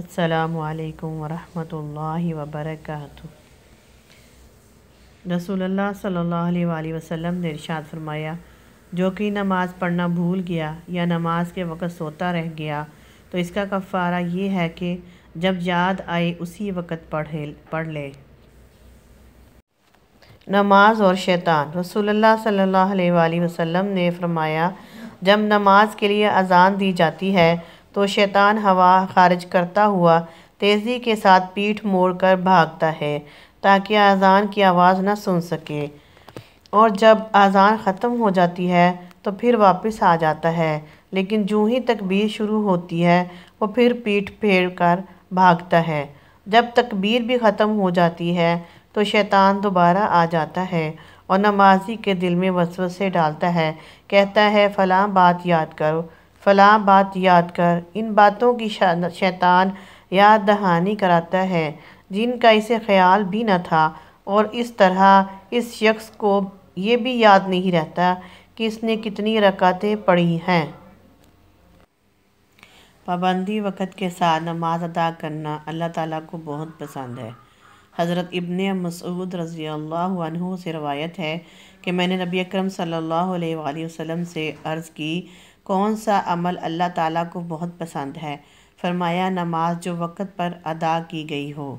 असलकम वरहि वबरक रसूल सल्ला वसम ने इरशाद फरमाया जो कि नमाज़ पढ़ना भूल गया या नमाज के वक़्त सोता रह गया तो इसका कफ़ारा ये है कि जब याद आए उसी वक़्त पढ़े पढ़ ले नमाज और शैतान रसोल्ला सल्ला वसम ने फरमाया जब नमाज के लिए अजान दी जाती है तो शैतान हवा खारिज करता हुआ तेज़ी के साथ पीठ मोड़कर भागता है ताकि आज़ान की आवाज़ ना सुन सके और जब आज़ान ख़त्म हो जाती है तो फिर वापस आ जाता है लेकिन जूँ ही तकबीर शुरू होती है वो फिर पीठ फेर कर भागता है जब तकबीर भी ख़त्म हो जाती है तो शैतान दोबारा आ जाता है और नमाजी के दिल में वसवसे डालता है कहता है फ़लाँ बात याद करो फ़लाँ बात याद कर इन बातों की शैतान याद दहानी कराता है जिनका इसे ख्याल भी न था और इस तरह इस शख्स को ये भी याद नहीं रहता कि इसने कितनी रकातें पढ़ी हैं पाबंदी वक़्त के साथ नमाज अदा करना अल्लाह ताला को बहुत पसंद है हज़रत इबन मसूद रज़ी अल्लाह से रवायत है कि मैंने नबी अकरम सल्लल्लाहु अलैहि वसल्लम से अर्ज़ की कौन सा अमल अल्लाह ताला को बहुत पसंद है फरमाया नमाज जो वक़्त पर अदा की गई हो